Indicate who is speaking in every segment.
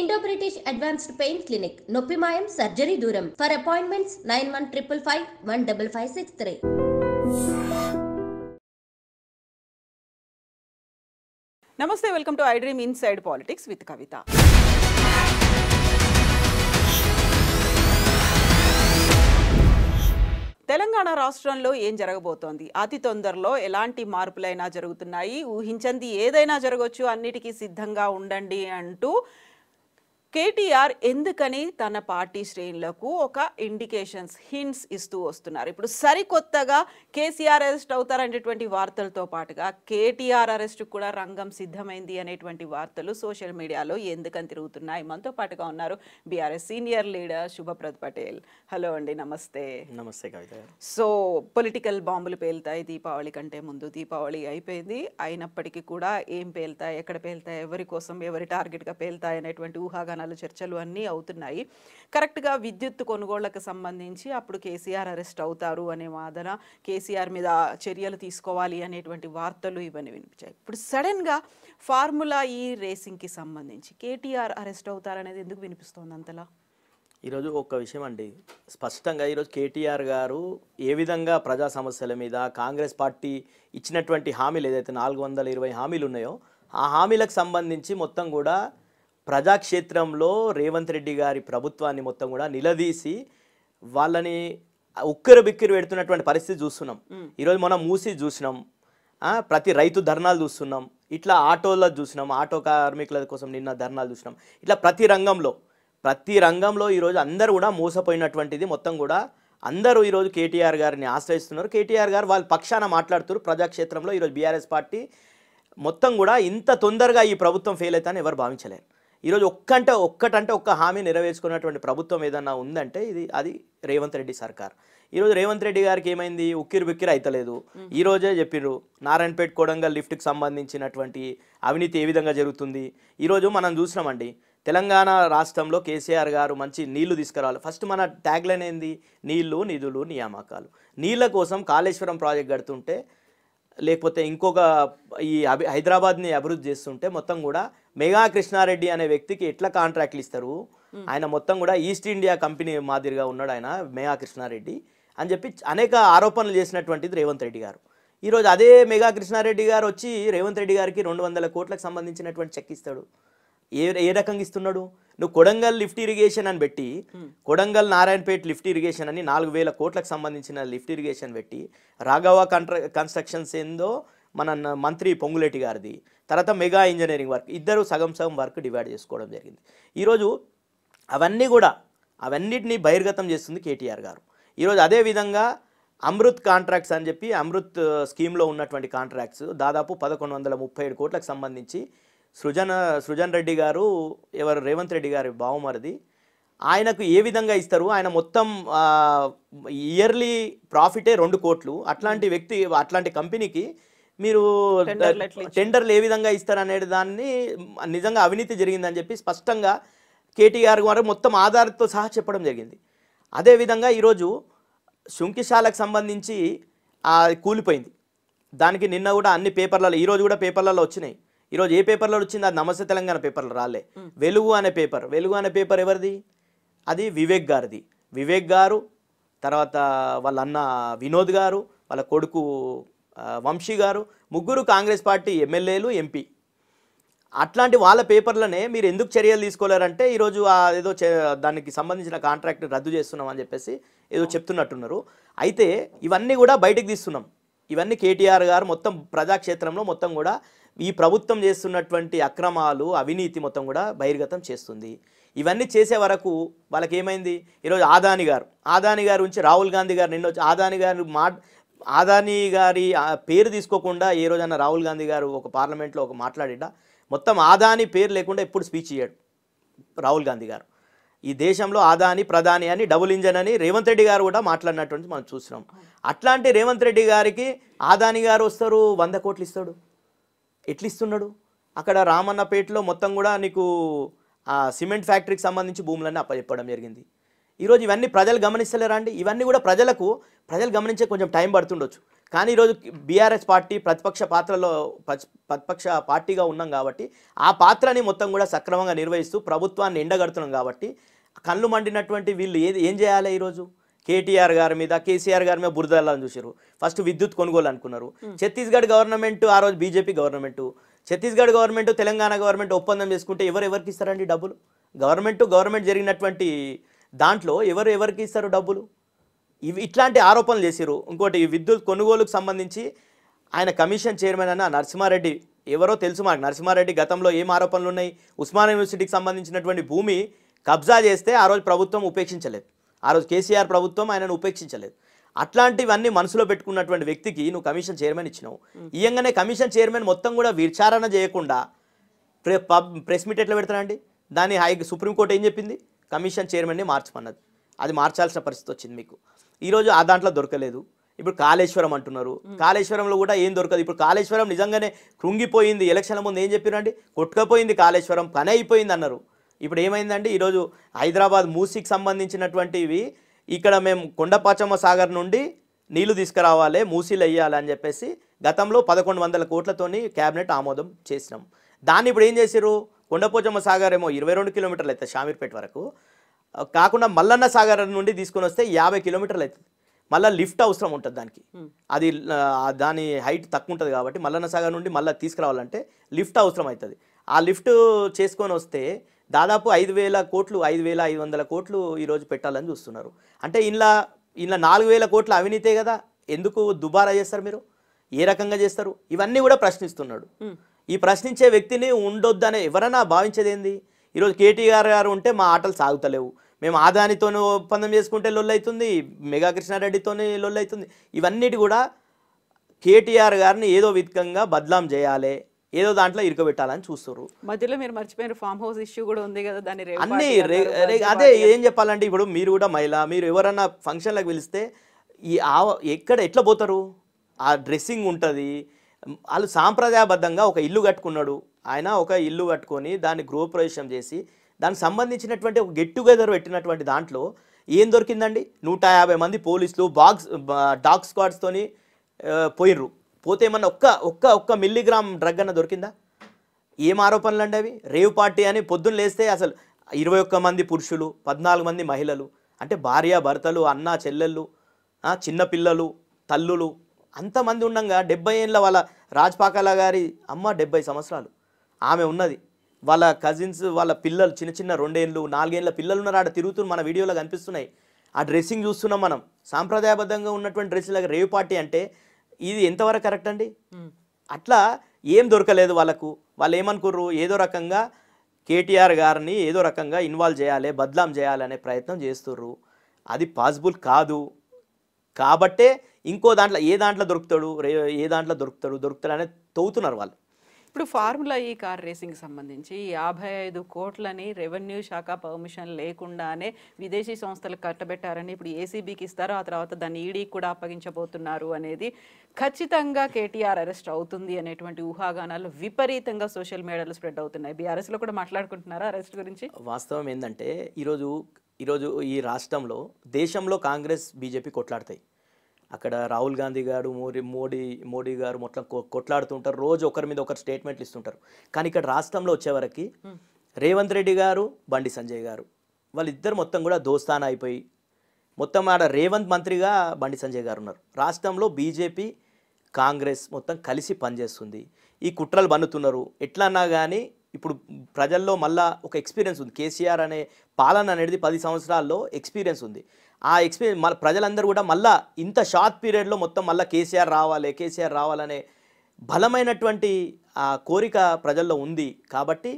Speaker 1: Indo British advanced pain clinic నొప్పి మాయం surgery దూరం for appointments nine one triple
Speaker 2: five one double five six three నమస్తే welcome to I dream inside politics with Kavitha Telangana రాష్ట్రంలో ఏం జరగబోతోంది అతి తొందరలో ఎలాంటి మార్పులైనా జరుగుతున్నాయి ఊహించంది ఏదైనా జరగవచ్చు అన్నిటికీ సిద్ధంగా ఉండండి అంటూ కేటీఆర్ ఎందుకని తన పార్టీ శ్రేణులకు ఒక ఇండికేషన్స్ హింట్స్ ఇస్తూ వస్తున్నారు ఇప్పుడు సరికొత్తగా కేసీఆర్ అరెస్ట్ అవుతారనేటువంటి వార్తలతో పాటుగా కేటీఆర్ అరెస్ట్ కూడా రంగం సిద్ధమైంది అనేటువంటి వార్తలు సోషల్ మీడియాలో ఎందుకని తిరుగుతున్నాయి మనతో పాటుగా ఉన్నారు BRS senior leader Shubhaprad Patel hello అండి నమస్తే నమస్తే సో పొలిటికల్ బాంబులు పేలుతాయి దీపావళి కంటే ముందు దీపావళి అయిపోయింది అయినప్పటికీ కూడా ఏం పేలుతాయి ఎక్కడ పేలుతాయి ఎవరి కోసం ఎవరి టార్గెట్గా పేలుతాయి అనేటువంటి ఊహాగానం ఛానల్ చర్చలు అన్నీ అవుతున్నాయి కరెక్ట్గా విద్యుత్ కొనుగోళ్లకు సంబంధించి అప్పుడు కేసీఆర్ అరెస్ట్ అవుతారు అనే వాదన కేసీఆర్ మీద చర్యలు తీసుకోవాలి అనేటువంటి వార్తలు ఇవన్నీ వినిపించాయి ఇప్పుడు సడన్గా ఫార్ములా ఈ రేసింగ్కి సంబంధించి కేటీఆర్ అరెస్ట్ అవుతారనేది ఎందుకు వినిపిస్తోంది అంతలా
Speaker 1: ఈరోజు ఒక విషయం అండి స్పష్టంగా ఈరోజు కేటీఆర్ గారు ఏ విధంగా ప్రజా సమస్యల మీద కాంగ్రెస్ పార్టీ ఇచ్చినటువంటి హామీలు ఏదైతే నాలుగు వందల ఇరవై హామీలు ఉన్నాయో ఆ హామీలకు సంబంధించి మొత్తం కూడా ప్రజాక్షేత్రంలో రేవంత్ రెడ్డి గారి ప్రభుత్వాన్ని మొత్తం కూడా నిలదీసి వాళ్ళని ఉక్కిర బిక్కిరు పెడుతున్నటువంటి పరిస్థితి చూస్తున్నాం ఈరోజు మనం మూసి చూసినాం ప్రతి రైతు ధర్నాలు చూస్తున్నాం ఇట్లా ఆటోల చూసినాం ఆటో కార్మికుల కోసం నిన్న ధర్నాలు చూసినాం ఇట్లా ప్రతి రంగంలో ప్రతి రంగంలో ఈరోజు అందరూ కూడా మోసపోయినటువంటిది మొత్తం కూడా అందరూ ఈరోజు కేటీఆర్ గారిని ఆశ్రయిస్తున్నారు కేటీఆర్ గారు వాళ్ళ పక్షాన మాట్లాడుతున్నారు ప్రజాక్షేత్రంలో ఈరోజు బీఆర్ఎస్ పార్టీ మొత్తం కూడా ఇంత తొందరగా ఈ ప్రభుత్వం ఫెయిల్ అవుతాయని ఎవరు భావించలేరు ఈరోజు ఒక్కంటే ఒక్కటంటే ఒక్క హామీ నెరవేర్చుకున్నటువంటి ప్రభుత్వం ఏదన్నా ఉందంటే ఇది అది రేవంత్ రెడ్డి సర్కార్ ఈరోజు రేవంత్ రెడ్డి గారికి ఏమైంది ఉక్కిరి బిక్కిరి అయితలేదు ఈ రోజే చెప్పిర్రు నారాయణపేట కొడంగల్ లిఫ్ట్కి సంబంధించినటువంటి అవినీతి ఏ విధంగా జరుగుతుంది ఈరోజు మనం చూసినామండి తెలంగాణ రాష్ట్రంలో కేసీఆర్ గారు మంచి నీళ్లు తీసుకురావాలి ఫస్ట్ మన ట్యాగ్లైన్ ఏంది నీళ్లు నిధులు నియామకాలు నీళ్ల కోసం కాళేశ్వరం ప్రాజెక్ట్ కడుతుంటే లేకపోతే ఇంకొక ఈ అభి హైదరాబాద్ని అభివృద్ధి చేస్తుంటే మొత్తం కూడా మెగా కృష్ణారెడ్డి అనే వ్యక్తికి ఎట్లా కాంట్రాక్ట్లు ఇస్తారు ఆయన మొత్తం కూడా ఈస్ట్ ఇండియా కంపెనీ మాదిరిగా ఉన్నాడు ఆయన మెగా కృష్ణారెడ్డి అని చెప్పి అనేక ఆరోపణలు చేసినటువంటిది రేవంత్ రెడ్డి గారు ఈరోజు అదే మెగా కృష్ణారెడ్డి గారు వచ్చి రేవంత్ రెడ్డి గారికి రెండు వందల కోట్లకు సంబంధించినటువంటి చెక్ ఇస్తాడు ఏ ఏ రకంగా ఇస్తున్నాడు నువ్వు కొడంగల్ లిఫ్ట్ ఇరిగేషన్ అని పెట్టి కొడంగల్ నారాయణపేట లిఫ్ట్ ఇరిగేషన్ అని నాలుగు వేల కోట్లకు సంబంధించిన లిఫ్ట్ ఇరిగేషన్ పెట్టి రాఘవ కంట్ర కన్స్ట్రక్షన్స్ ఏందో మన మంత్రి పొంగులేటి గారిది తర్వాత మెగా ఇంజనీరింగ్ వర్క్ ఇద్దరు సగం సగం వర్క్ డివైడ్ చేసుకోవడం జరిగింది ఈరోజు అవన్నీ కూడా అవన్నిటినీ బహిర్గతం చేస్తుంది కేటీఆర్ గారు ఈరోజు అదేవిధంగా అమృత్ కాంట్రాక్ట్స్ అని చెప్పి అమృత్ స్కీమ్లో ఉన్నటువంటి కాంట్రాక్ట్స్ దాదాపు పదకొండు వందల ముప్పై ఏడు కోట్లకు సంబంధించి సృజన సృజన్ రెడ్డి గారు ఎవరు రేవంత్ రెడ్డి గారి బావమరిది ఆయనకు ఏ విధంగా ఇస్తారు ఆయన మొత్తం ఇయర్లీ ప్రాఫిటే రెండు కోట్లు అట్లాంటి వ్యక్తి అట్లాంటి కంపెనీకి మీరు టెండర్లు ఏ విధంగా ఇస్తారనే దాన్ని నిజంగా అవినీతి జరిగిందని చెప్పి స్పష్టంగా కేటీఆర్ గారు మొత్తం ఆధార్తో సహా చెప్పడం జరిగింది అదేవిధంగా ఈరోజు శుంకిశాలకు సంబంధించి కూలిపోయింది దానికి నిన్న కూడా అన్ని పేపర్లలో ఈరోజు కూడా పేపర్లలో వచ్చినాయి ఈరోజు ఏ పేపర్లో వచ్చింది అది నమస్తే తెలంగాణ పేపర్లో రాలే వెలుగు అనే పేపర్ వెలుగు అనే పేపర్ ఎవరిది అది వివేక్ గారిది వివేక్ గారు తర్వాత వాళ్ళ అన్న వినోద్ గారు వాళ్ళ కొడుకు వంశీ గారు ముగ్గురు కాంగ్రెస్ పార్టీ ఎమ్మెల్యేలు ఎంపీ అట్లాంటి వాళ్ళ పేపర్లనే మీరు ఎందుకు చర్యలు తీసుకోలేరంటే ఈరోజు ఏదో దానికి సంబంధించిన కాంట్రాక్ట్ రద్దు చేస్తున్నాం అని చెప్పేసి ఏదో చెప్తున్నట్టున్నారు అయితే ఇవన్నీ కూడా బయటకు తీస్తున్నాం ఇవన్నీ కేటీఆర్ గారు మొత్తం ప్రజాక్షేత్రంలో మొత్తం కూడా ఈ ప్రభుత్వం చేస్తున్నటువంటి అక్రమాలు అవినీతి మొత్తం కూడా బహిర్గతం చేస్తుంది ఇవన్నీ చేసే వరకు వాళ్ళకి ఏమైంది ఈరోజు ఆదాని గారు ఆదాని గారి నుంచి రాహుల్ గాంధీ గారు నిన్న ఆదాని గారు మా ఆదాని గారి పేరు తీసుకోకుండా ఏ రోజన్నా రాహుల్ గాంధీ గారు ఒక పార్లమెంట్లో ఒక మాట్లాడిట మొత్తం ఆదాని పేరు లేకుండా ఎప్పుడు స్పీచ్ ఇయ్యాడు రాహుల్ గాంధీ గారు ఈ దేశంలో ఆదాని ప్రధాని అని డబుల్ ఇంజన్ అని రేవంత్ రెడ్డి గారు కూడా మాట్లాడినటువంటి మనం చూస్తున్నాం అట్లాంటి రేవంత్ రెడ్డి గారికి ఆదాని గారు వస్తారు వంద కోట్లు ఇస్తాడు ఎట్లిస్తున్నాడు అక్కడ రామన్నపేటలో మొత్తం కూడా నీకు ఆ సిమెంట్ ఫ్యాక్టరీకి సంబంధించి భూములన్నీ అప్పచెప్పడం జరిగింది ఈరోజు ఇవన్నీ ప్రజలు గమనిస్తలేరా అండి ఇవన్నీ కూడా ప్రజలకు ప్రజలు గమనించే కొంచెం టైం పడుతుండొచ్చు కానీ ఈరోజు బీఆర్ఎస్ పార్టీ ప్రతిపక్ష పాత్రలో ప్రతిపక్ష పార్టీగా ఉన్నాం కాబట్టి ఆ పాత్రని మొత్తం కూడా సక్రమంగా నిర్వహిస్తూ ప్రభుత్వాన్ని ఎండగడుతున్నాం కాబట్టి కళ్ళు మండినటువంటి వీళ్ళు ఏది ఏం చేయాలి ఈరోజు కేటీఆర్ గారి మీద కేసీఆర్ గారి మీద బురదల్లాని చూసారు ఫస్ట్ విద్యుత్ కొనుగోలు అనుకున్నారు hmm. ఛత్తీస్గఢ్ గవర్నమెంట్ ఆ రోజు BJP government Chhattisgarh government Telangana government ఒప్పందం చేసుకుంటే ఎవరు ఎవరికి ఇస్తారండి డబ్బులు గవర్నమెంట్ గవర్నమెంట్ జరిగినటువంటి దాంట్లో ఎవరు ఎవరికి ఇస్తారు డబ్బులు ఇవి ఇట్లాంటి ఆరోపణలు చేశారు ఇంకోటి ఈ విద్యుత్ కొనుగోలుకు సంబంధించి ఆయన కమిషన్ చైర్మన్ అన్న నరసింహారెడ్డి ఎవరో తెలుసు మాకు నరసింహారెడ్డి గతంలో ఏం ఆరోపణలు ఉన్నాయి ఉస్మాన్ యూనివర్సిటీకి సంబంధించినటువంటి భూమి కబ్జా చేస్తే ఆ రోజు ప్రభుత్వం ఉపేక్షించలేదు ఆ రోజు కేసీఆర్ ప్రభుత్వం ఆయనను ఉపేక్షించలేదు అట్లాంటివన్నీ మనసులో పెట్టుకున్నటువంటి వ్యక్తికి నువ్వు కమిషన్ చైర్మన్ ఇచ్చినావు ఇయ్యంగానే కమిషన్ చైర్మన్ మొత్తం కూడా విచారణ చేయకుండా ప్రె ప్రెస్ మీట్ ఎట్లా పెడతారండి దాన్ని హై సుప్రీంకోర్టు ఏం చెప్పింది కమిషన్ చైర్మన్ని మార్చమన్నది అది మార్చాల్సిన పరిస్థితి వచ్చింది మీకు ఈరోజు ఆ దాంట్లో దొరకలేదు ఇప్పుడు కాళేశ్వరం అంటున్నారు కాళేశ్వరంలో కూడా ఏం దొరకదు ఇప్పుడు కాళేశ్వరం నిజంగానే కృంగిపోయింది ఎలక్షన్ల ముందు ఏం చెప్పారండి కొట్టుకపోయింది కాళేశ్వరం పని అయిపోయింది అన్నారు ఇప్పుడు ఏమైందండి ఈరోజు హైదరాబాద్ మూసికి సంబంధించినటువంటివి ఇక్కడ మేము కొండపాచమ్మ సాగర్ నుండి నీళ్లు తీసుకురావాలి మూసీలు వేయాలి అని చెప్పేసి గతంలో పదకొండు వందల కోట్లతోని క్యాబినెట్ ఆమోదం చేసినాం దాన్ని ఇప్పుడు ఏం చేశారు కొండపోచమ్మ సాగర్ ఏమో ఇరవై రెండు కిలోమీటర్లు అవుతుంది షామీర్పేట వరకు కాకుండా మల్లన్న సాగర్ నుండి తీసుకొని వస్తే యాభై కిలోమీటర్లు అవుతుంది మళ్ళీ లిఫ్ట్ అవసరం ఉంటుంది దానికి అది దాని హైట్ తక్కువ ఉంటుంది కాబట్టి మల్లన్న సాగర్ నుండి మళ్ళీ తీసుకురావాలంటే లిఫ్ట్ అవసరం అవుతుంది ఆ లిఫ్ట్ చేసుకొని వస్తే దాదాపు ఐదు వేల కోట్లు ఐదు వేల ఐదు వందల కోట్లు ఈరోజు పెట్టాలని చూస్తున్నారు అంటే ఇలా ఇలా నాలుగు వేల కోట్లు అవినీతే కదా ఎందుకు దుబారా చేస్తారు మీరు ఏ రకంగా చేస్తారు ఇవన్నీ కూడా ప్రశ్నిస్తున్నాడు ఈ ప్రశ్నించే వ్యక్తిని ఉండొద్దని ఎవరైనా భావించేదేంది ఈరోజు కేటీఆర్ గారు ఉంటే మా ఆటలు సాగుతలేవు మేము ఆదానితోనే ఒప్పందం చేసుకుంటే లొల్లవుతుంది మెగా కృష్ణారెడ్డితోనే లొల్లవుతుంది ఇవన్నిటి కూడా కేటీఆర్ గారిని ఏదో విధంగా బద్లాం చేయాలి ఏదో దాంట్లో ఇరుకబెట్టాలని చూస్తారు
Speaker 2: మధ్యలో మీరు మర్చిపోయిన ఫామ్ హౌస్ ఇష్యూ కూడా ఉంది కదా దాన్ని అన్ని అదే ఏం
Speaker 1: చెప్పాలంటే ఇప్పుడు మీరు కూడా మహిళ మీరు ఎవరన్నా ఫంక్షన్లకు పిలిస్తే ఈ ఆ ఎక్కడ ఎట్లా పోతారు ఆ డ్రెస్సింగ్ ఉంటుంది వాళ్ళు సాంప్రదాయబద్ధంగా ఒక ఇల్లు కట్టుకున్నాడు ఆయన ఒక ఇల్లు కట్టుకొని దాన్ని గృహప్రవేశం చేసి దానికి సంబంధించినటువంటి ఒక గెట్ టుగెదర్ పెట్టినటువంటి దాంట్లో ఏం దొరికిందండి నూట యాభై మంది పోలీసులు బాక్స్ డాగ్ స్క్వాడ్స్తో పోయినరు పోతే ఏమన్నా ఒక్క ఒక్క ఒక్క మిల్లీగ్రామ్ డ్రగ్ అన్న దొరికిందా ఏం ఆరోపణలు అండి అవి రేవ్ పార్టీ అని పొద్దున్న లేస్తే అసలు ఇరవై ఒక్క మంది పురుషులు పద్నాలుగు మంది మహిళలు అంటే భార్య భర్తలు అన్న చెల్లెళ్ళు చిన్నపిల్లలు తల్లులు అంతమంది ఉండగా డెబ్బై ఏళ్ళ వాళ్ళ రాజ్పాకాల గారి అమ్మ డెబ్బై సంవత్సరాలు ఆమె ఉన్నది వాళ్ళ కజిన్స్ వాళ్ళ పిల్లలు చిన్న చిన్న రెండేళ్ళు నాలుగేళ్ళ పిల్లలు ఉన్నారు ఆడ తిరుగుతున్న మన వీడియోలో కనిపిస్తున్నాయి ఆ డ్రెస్సింగ్ చూస్తున్నాం మనం సాంప్రదాయబద్ధంగా ఉన్నటువంటి డ్రెస్సులకు రేవ్ పార్టీ అంటే ఇది ఎంతవరకు కరెక్ట్ అండి అట్లా ఏం దొరకలేదు వాళ్ళకు వాళ్ళు ఏమనుకుర్రు ఏదో రకంగా కేటీఆర్ గారిని ఏదో రకంగా ఇన్వాల్వ్ చేయాలి బద్లాం చేయాలనే ప్రయత్నం చేస్తుర్రు అది పాసిబుల్ కాదు కాబట్టే ఇంకో దాంట్లో ఏ దాంట్లో దొరుకుతాడు ఏ దాంట్లో దొరుకుతాడు దొరుకుతాడు అనేది తోగుతున్నారు వాళ్ళు
Speaker 2: ఇప్పుడు ఫార్ములా ఈ కార్ రేసింగ్ సంబంధించి యాభై ఐదు కోట్లని రెవెన్యూ శాఖ పర్మిషన్ లేకుండానే విదేశీ సంస్థలకు కట్టబెట్టారని ఇప్పుడు ఏసీబీకి ఇస్తారో ఆ తర్వాత దాన్ని ఈడీకి కూడా అప్పగించబోతున్నారు అనేది ఖచ్చితంగా కేటీఆర్ అరెస్ట్ అవుతుంది అనేటువంటి ఊహాగానాలు విపరీతంగా సోషల్ మీడియాలో స్ప్రెడ్ అవుతున్నాయి బీఆర్ఎస్లో కూడా మాట్లాడుకుంటున్నారా అరెస్ట్ గురించి
Speaker 1: వాస్తవం ఏంటంటే ఈరోజు ఈరోజు ఈ రాష్ట్రంలో దేశంలో కాంగ్రెస్ బీజేపీ కొట్లాడతాయి అక్కడ రాహుల్ గాంధీ గారు మోడీ మోడీ మోడీ గారు మొత్తం కొట్లాడుతుంటారు రోజు ఒకరి మీద ఒకరు స్టేట్మెంట్లు ఇస్తుంటారు కానీ ఇక్కడ రాష్ట్రంలో వచ్చేవరకి రేవంత్ రెడ్డి గారు బండి సంజయ్ గారు వాళ్ళిద్దరు మొత్తం కూడా దోస్తాన అయిపోయి మొత్తం ఆడ రేవంత్ మంత్రిగా బండి సంజయ్ గారు ఉన్నారు రాష్ట్రంలో బీజేపీ కాంగ్రెస్ మొత్తం కలిసి పనిచేస్తుంది ఈ కుట్రలు బన్నుతున్నారు ఎట్లన్నా కానీ ఇప్పుడు ప్రజల్లో మళ్ళా ఒక ఎక్స్పీరియన్స్ ఉంది కేసీఆర్ అనే పాలన అనేది పది సంవత్సరాల్లో ఎక్స్పీరియన్స్ ఉంది ఆ ఎక్స్పీరియన్స్ మళ్ళీ ప్రజలందరూ కూడా మళ్ళా ఇంత షార్ట్ పీరియడ్లో మొత్తం మళ్ళీ కేసీఆర్ రావాలి కేసీఆర్ రావాలనే బలమైనటువంటి ఆ కోరిక ప్రజల్లో ఉంది కాబట్టి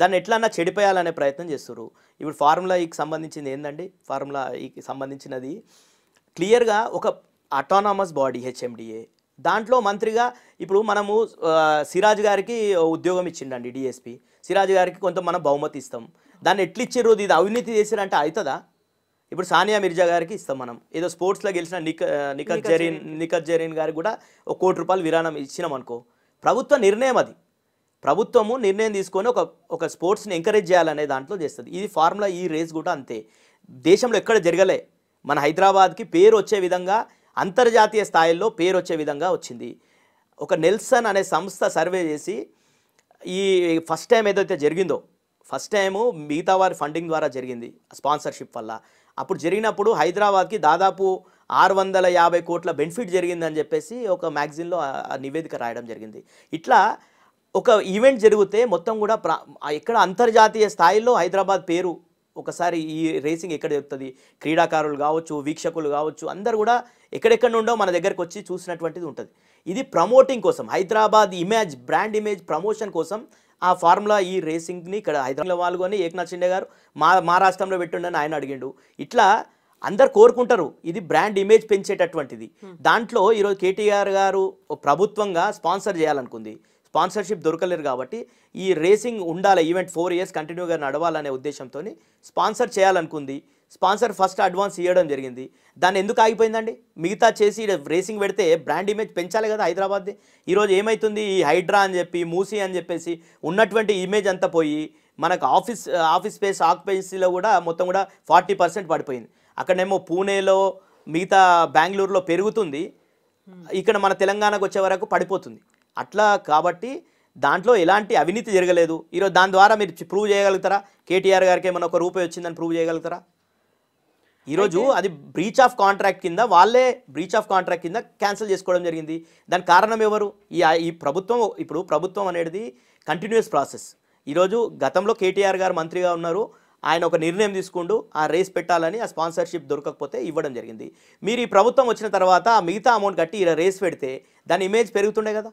Speaker 1: దాన్ని ఎట్లన్నా చెడిపోయాలనే ప్రయత్నం చేస్తారు ఇప్పుడు ఫార్ములా ఈకి సంబంధించింది ఏంటండి ఫార్ములా ఈకి సంబంధించినది క్లియర్గా ఒక అటానమస్ బాడీ హెచ్ఎండిఏ దాంట్లో మంత్రిగా ఇప్పుడు మనము సిరాజ్ గారికి ఉద్యోగం ఇచ్చిండండి డిఎస్పి సిరాజ్ గారికి కొంత మనం బహుమతి ఇస్తాం దాన్ని ఎట్లు ఇచ్చారు ఇది అవినీతి చేసిరంటే అవుతుందా ఇప్పుడు సానియా మిర్జా గారికి ఇస్తాం మనం ఏదో స్పోర్ట్స్లో గెలిచిన నిక నిఖత్ జరీన్ నిఖత్ జరీన్ గారికి కూడా ఒక కోటి రూపాయలు విరాళం ఇచ్చినాం అనుకో ప్రభుత్వ నిర్ణయం అది ప్రభుత్వము నిర్ణయం తీసుకొని ఒక ఒక స్పోర్ట్స్ని ఎంకరేజ్ చేయాలనే దాంట్లో చేస్తుంది ఇది ఫార్ములా ఈ రేస్ కూడా అంతే దేశంలో ఎక్కడ జరగలే మన హైదరాబాద్కి పేరు వచ్చే విధంగా అంతర్జాతీయ స్థాయిలో పేరు వచ్చే విధంగా వచ్చింది ఒక నెల్సన్ అనే సంస్థ సర్వే చేసి ఈ ఫస్ట్ టైం ఏదైతే జరిగిందో ఫస్ట్ టైము మిగతా వారి ఫండింగ్ ద్వారా జరిగింది స్పాన్సర్షిప్ వల్ల అప్పుడు జరిగినప్పుడు హైదరాబాద్కి దాదాపు ఆరు వందల యాభై కోట్ల బెనిఫిట్ జరిగిందని చెప్పేసి ఒక మ్యాగజిన్లో నివేదిక రాయడం జరిగింది ఇట్లా ఒక ఈవెంట్ జరిగితే మొత్తం కూడా ఎక్కడ అంతర్జాతీయ స్థాయిలో హైదరాబాద్ పేరు ఒకసారి ఈ రేసింగ్ ఎక్కడ జరుగుతుంది క్రీడాకారులు కావచ్చు వీక్షకులు కావచ్చు అందరు కూడా ఎక్కడెక్కడ నుండో మన దగ్గరకు వచ్చి చూసినటువంటిది ఉంటుంది ఇది ప్రమోటింగ్ కోసం Hyderabad image brand image promotion కోసం ఆ ఫార్ములా ఈ రేసింగ్ని ఇక్కడ హైదరాబాద్ పాల్గొని ఏక్నాథ్ షిండే గారు మా మా రాష్ట్రంలో పెట్టుండని ఆయన అడిగిండు ఇట్లా అందరు కోరుకుంటారు ఇది బ్రాండ్ ఇమేజ్ పెంచేటటువంటిది దాంట్లో ఈరోజు కేటీఆర్ గారు ప్రభుత్వంగా స్పాన్సర్ చేయాలనుకుంది స్పాన్సర్షిప్ దొరకలేరు కాబట్టి ఈ రేసింగ్ ఉండాలి ఈవెంట్ ఫోర్ ఇయర్స్ కంటిన్యూగా నడవాలనే ఉద్దేశంతో స్పాన్సర్ చేయాలనుకుంది స్పాన్సర్ ఫస్ట్ అడ్వాన్స్ ఇవ్వడం జరిగింది దాన్ని ఎందుకు ఆగిపోయిందండి మిగతా చేసి రేసింగ్ పెడితే బ్రాండ్ ఇమేజ్ పెంచాలి కదా హైదరాబాద్ది ఈరోజు ఏమవుతుంది ఈ హైడ్రా అని చెప్పి మూసీ అని చెప్పేసి ఉన్నటువంటి ఇమేజ్ అంతా పోయి మనకు ఆఫీస్ ఆఫీస్ స్పేస్ ఆక్యుపెన్సీలో కూడా మొత్తం కూడా ఫార్టీ పర్సెంట్ పడిపోయింది అక్కడేమో పూణేలో మిగతా బెంగళూరులో పెరుగుతుంది ఇక్కడ మన తెలంగాణకు వచ్చే వరకు పడిపోతుంది అట్లా కాబట్టి దాంట్లో ఎలాంటి అవినీతి జరగలేదు ఈరోజు దాని ద్వారా మీరు ప్రూవ్ చేయగలుగుతారా కేటీఆర్ గారికి ఏమైనా ఒక రూపాయి వచ్చిందని ప్రూవ్ చేయగలుగుతారా ఈరోజు అది బ్రీచ్ ఆఫ్ కాంట్రాక్ట్ కింద వాళ్ళే బ్రీచ్ ఆఫ్ కాంట్రాక్ట్ కింద క్యాన్సిల్ చేసుకోవడం జరిగింది దాని కారణం ఎవరు ఈ ఈ ప్రభుత్వం ఇప్పుడు ప్రభుత్వం అనేది కంటిన్యూస్ ప్రాసెస్ ఈరోజు గతంలో కేటీఆర్ గారు మంత్రిగా ఉన్నారు ఆయన ఒక నిర్ణయం తీసుకుంటూ ఆ రేస్ పెట్టాలని ఆ స్పాన్సర్షిప్ దొరకకపోతే ఇవ్వడం జరిగింది మీరు ఈ ప్రభుత్వం వచ్చిన తర్వాత మిగతా అమౌంట్ కట్టి ఇలా రేస్ పెడితే దాని ఇమేజ్ పెరుగుతుండే కదా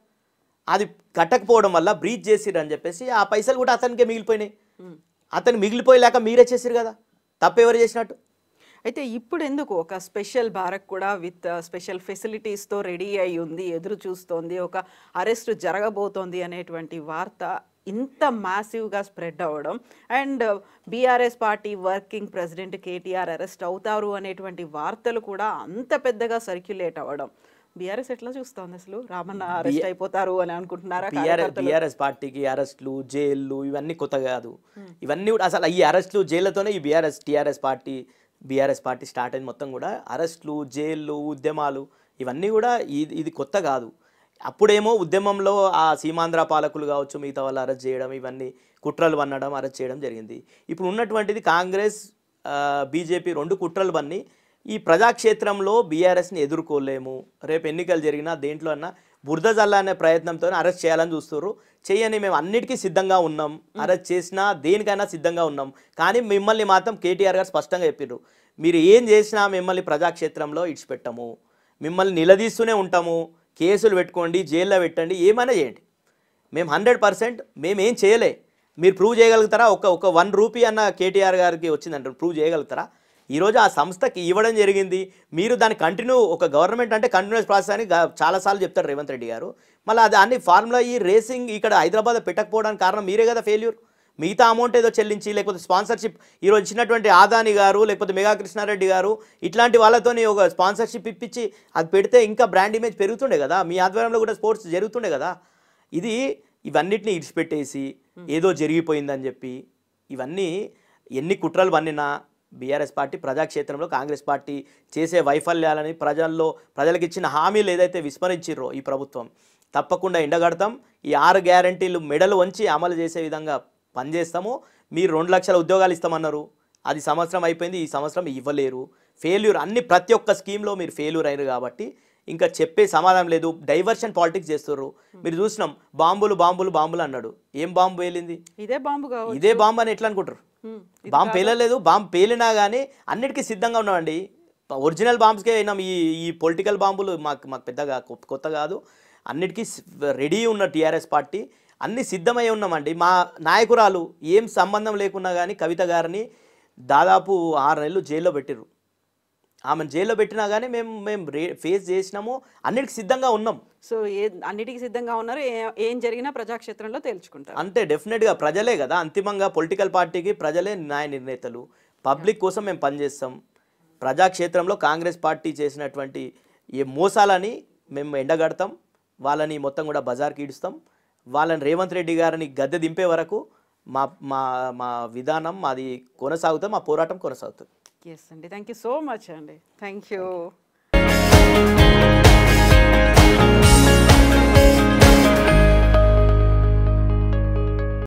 Speaker 1: అది కట్టకపోవడం వల్ల బ్రీచ్ చేసిరు అని చెప్పేసి ఆ పైసలు కూడా అతనికే మిగిలిపోయినాయి అతను మిగిలిపోయేలాక మీరే చేసిరు కదా తప్పెవరు చేసినట్టు
Speaker 2: అయితే ఇప్పుడు ఎందుకు ఒక స్పెషల్ భారత్ కూడా విత్ స్పెషల్ ఫెసిలిటీస్తో రెడీ అయి ఉంది ఎదురు చూస్తోంది ఒక అరెస్ట్ జరగబోతోంది అనేటువంటి వార్త ఇంత మాసివ్గా స్ప్రెడ్ అవ్వడం and BRS party working president KTR arrest అవుతారు అనేటువంటి వార్తలు కూడా అంత పెద్దగా సర్క్యులేట్ అవ్వడం బీఆర్ఎస్ ఎట్లా చూస్తోంది అసలు రామన్న అరెస్ట్ అయిపోతారు అని అనుకుంటున్నారా బీఆర్ఎస్
Speaker 1: పార్టీకి అరెస్ట్లు జైళ్ళు ఇవన్నీ కొత్త కాదు ఇవన్నీ కూడా అసలు ఈ అరెస్ట్లు జైళ్ళతోనే ఈ BRS TRS party BRS party start అయింది మొత్తం కూడా అరెస్ట్లు జైళ్ళు ఉద్యమాలు ఇవన్నీ కూడా ఇది ఇది కొత్త కాదు అప్పుడేమో ఉద్యమంలో ఆ సీమాంధ్ర పాలకులు కావచ్చు మిగతా వాళ్ళు అరెస్ట్ చేయడం ఇవన్నీ కుట్రలు పన్నడం అరెస్ట్ చేయడం జరిగింది ఇప్పుడు ఉన్నటువంటిది కాంగ్రెస్ బీజేపీ రెండు కుట్రలు పన్ని ఈ ప్రజాక్షేత్రంలో బీఆర్ఎస్ని ఎదుర్కోలేము రేపు ఎన్నికలు జరిగినా దేంట్లో అన్నా బురద జల్లానే ప్రయత్నంతో అరెస్ట్ చేయాలని చూస్తున్నారు చేయని మేము అన్నిటికీ సిద్ధంగా ఉన్నాం అరెస్ట్ చేసినా దేనికైనా సిద్ధంగా ఉన్నాం కానీ మిమ్మల్ని మాత్రం కేటీఆర్ గారు స్పష్టంగా చెప్పారు మీరు ఏం చేసినా మిమ్మల్ని ప్రజాక్షేత్రంలో ఇడిచిపెట్టము మిమ్మల్ని నిలదీస్తూనే ఉంటాము కేసులు పెట్టుకోండి జైల్లో పెట్టండి ఏమైనా చేయండి మేము హండ్రెడ్ పర్సెంట్ మేమేం చేయలే మీరు ప్రూవ్ చేయగలుగుతారా ఒక ఒక వన్ రూపీ అన్న కేటీఆర్ గారికి వచ్చిందంటారు ప్రూవ్ చేయగలుగుతారా ఈరోజు ఆ సంస్థకి ఇవ్వడం జరిగింది మీరు దాన్ని కంటిన్యూ ఒక గవర్నమెంట్ అంటే కంటిన్యూస్ ప్రాసెస్ అని చాలాసార్లు చెప్తారు రేవంత్ రెడ్డి గారు మళ్ళీ అది అన్ని ఫార్ములా ఈ రేసింగ్ ఇక్కడ హైదరాబాద్ పెట్టకపోవడానికి కారణం మీరే కదా ఫెయిల్యూర్ మిగతా అమౌంట్ ఏదో చెల్లించి లేకపోతే స్పాన్సర్షిప్ ఈరోజు ఇచ్చినటువంటి ఆదాని గారు లేకపోతే మెగా కృష్ణారెడ్డి గారు ఇట్లాంటి వాళ్ళతోని ఒక స్పాన్సర్షిప్ ఇప్పించి అది పెడితే ఇంకా బ్రాండ్ ఇమేజ్ పెరుగుతుండే కదా మీ ఆధ్వర్యంలో కూడా స్పోర్ట్స్ జరుగుతుండే కదా ఇది ఇవన్నిటిని ఇడిచిపెట్టేసి ఏదో జరిగిపోయిందని చెప్పి ఇవన్నీ ఎన్ని కుట్రలు పన్నినా బీఆర్ఎస్ పార్టీ ప్రజాక్షేత్రంలో కాంగ్రెస్ పార్టీ చేసే వైఫల్యాలని ప్రజల్లో ప్రజలకు ఇచ్చిన హామీలు ఏదైతే విస్మరించిర్రో ఈ ప్రభుత్వం తప్పకుండా ఎండగడతాం ఈ ఆరు గ్యారంటీలు మెడలు వంచి అమలు చేసే విధంగా పనిచేస్తాము మీరు రెండు లక్షల ఉద్యోగాలు ఇస్తామన్నారు అది సంవత్సరం అయిపోయింది ఈ సంవత్సరం ఇవ్వలేరు ఫెయిల్యూర్ అన్ని ప్రతి ఒక్క స్కీమ్లో మీరు ఫెయిల్యూర్ అయ్యారు కాబట్టి ఇంకా చెప్పే సమాధానం లేదు డైవర్షన్ పాలిటిక్స్ చేస్తున్నారు మీరు చూసినాం బాంబులు బాంబులు బాంబులు అన్నాడు ఏం బాంబు వేలింది
Speaker 2: ఇదే బాంబు ఇదే బాంబు అని ఎట్లా అనుకుంటారు బాంబు పేలలేదు
Speaker 1: బాంబు పేలినా కానీ అన్నిటికీ సిద్ధంగా ఉన్నామండి ఒరిజినల్ బాంబ్స్కే అయినాం ఈ ఈ పొలిటికల్ బాంబులు మాకు మాకు పెద్దగా కొత్త కాదు అన్నిటికీ రెడీ ఉన్న టీఆర్ఎస్ పార్టీ అన్ని సిద్ధమై ఉన్నామండి మా నాయకురాలు ఏం సంబంధం లేకున్నా కానీ కవిత గారిని దాదాపు ఆరు నెలలు జైల్లో పెట్టిరు ఆమెను జైల్లో పెట్టినా కానీ మేము మేము ఫేస్ చేసినాము అన్నిటికి సిద్ధంగా ఉన్నాం
Speaker 2: సో ఏ అన్నిటికీ సిద్ధంగా ఉన్నారు ఏం జరిగినా ప్రజాక్షేత్రంలో తేల్చుకుంటారు
Speaker 1: అంతే డెఫినెట్గా ప్రజలే కదా అంతిమంగా పొలిటికల్ పార్టీకి ప్రజలే న్యాయ నిర్ణేతలు పబ్లిక్ కోసం మేము పనిచేస్తాం ప్రజాక్షేత్రంలో కాంగ్రెస్ పార్టీ చేసినటువంటి ఈ మోసాలని మేము ఎండగడతాం వాళ్ళని మొత్తం కూడా బజార్కి ఈడుస్తాం వాళ్ళని రేవంత్ రెడ్డి గారిని గద్దె దింపే వరకు మా మా మా విధానం మాది కొనసాగుతాం మా పోరాటం కొనసాగుతుంది
Speaker 2: Yes, Andy. Thank you so much, Andy. Thank you.